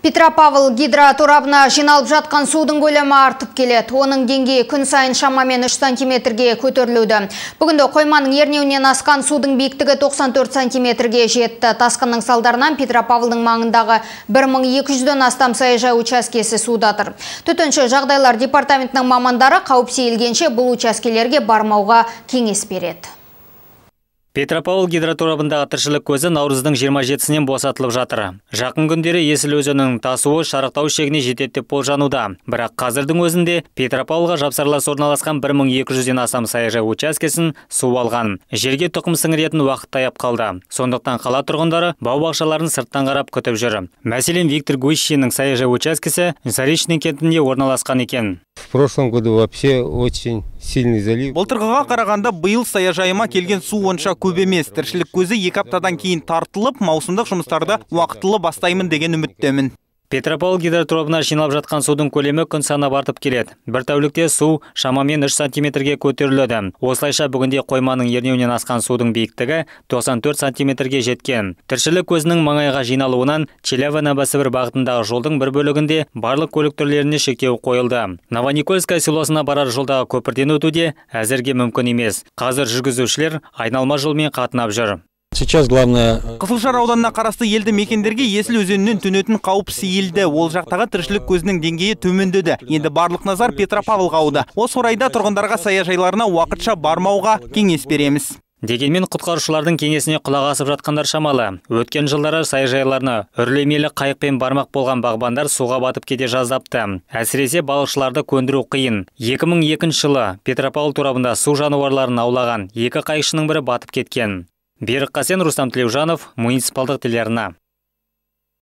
Петропавл гидроторабына жиналып жатқан судың көлемі артып келеді. Оның деңгейі күн сайын шамамен 3 сантиметрге көтерілуді. Бүгінде қойманың ернеуінен асқан судың биіктігі 94 сантиметрге жетті. Тасқынның салдарынан Петропавлдың маңындағы 1200-ден астам саяжай учаскесі судатыр. Төтенше жағдайлар департаментінің мамандары қауіп сейілгенше бұл учаскелерге бармауға кеңес береді петропавл гидроторабындағы тіршілік көзі наурыздың 27-сінен босатылып жатыр жақын күндері есіл өзенінің тасуы шарықтау шегіне жетеді деп болжануда бірақ қазірдің өзінде петропавлға жапсарлас орналасқан 1200-ден астам саяжай учаскесін су алған жерге тұқым сіңіретін уақыт таяп қалды сондықтан қала тұрғындары бау бақшаларын сырттан қарап күтіп жүр мәселен виктор гущиннің саяжай учаскесі заречный кентінде орналасқан екен В прошлом году вообще очень сильный залив. Былтырғыға қарағанда биыл саяжайыма келген су онша көп емес. Тіршілік көзі екі аптадан кейін тартылып, маусымдық жұмыстарды уақытылы бастаймын деген үміттемін петропавл гидротробына жиналып жатқан судың көлемі күн санап артып келеді бір тәулікте су шамамен 3 сантиметрге көтеріледі осылайша бүгінде қойманың ернеуінен асқан судың биіктігі 94 сантиметрге жеткен тіршілік көзінің маңайға жиналуынан челява новосібір бағытындағы жолдың бір бөлігінде барлық көлік түрлеріне шектеу қойылды новоникольская селосына барар жолдағы көпірден өтуде әзірге мүмкін емес қазір жүргізушілер айналма жолмен қатынап жүр сейчас главное э, қызылжар ауданына қарасты елді мекендерге есіл өзенінен төнетін қауіп сейілді ол жақтағы тіршілік көзінің деңгейі төмендеді енді барлық назар петропавлға ауды осы орайда тұрғындарға саяжайларына уақытша бармауға кеңес береміз дегенмен құтқарушылардың кеңесіне құлақ асып жатқандар шамалы өткен жылдары саяжайларына үрлемелі қайықпен бармақ болған бағбандар суға батып кете жаздапты әсіресе балықшыларды көндіру қиын 2002 жылы петропавл торабында су жануарларын аулаған екі қайықшының бірі батып кеткен қасен рустам тілеужанов муниципалдық телеарна